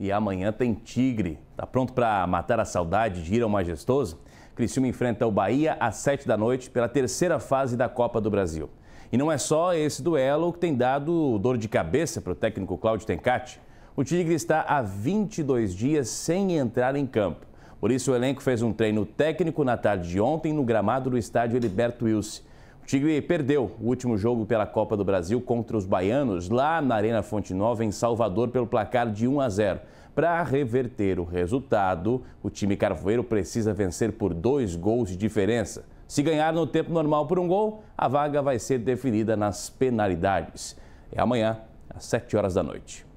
e amanhã tem Tigre. Tá pronto para matar a saudade de ir ao majestoso? Criciúma enfrenta o Bahia às 7 da noite pela terceira fase da Copa do Brasil. E não é só esse duelo que tem dado dor de cabeça para o técnico Cláudio Tencati. O Tigre está há 22 dias sem entrar em campo. Por isso, o elenco fez um treino técnico na tarde de ontem no gramado do estádio Heriberto Wilson. Tigre perdeu o último jogo pela Copa do Brasil contra os baianos lá na Arena Fonte Nova, em Salvador, pelo placar de 1 a 0. Para reverter o resultado, o time carvoeiro precisa vencer por dois gols de diferença. Se ganhar no tempo normal por um gol, a vaga vai ser definida nas penalidades. É amanhã, às 7 horas da noite.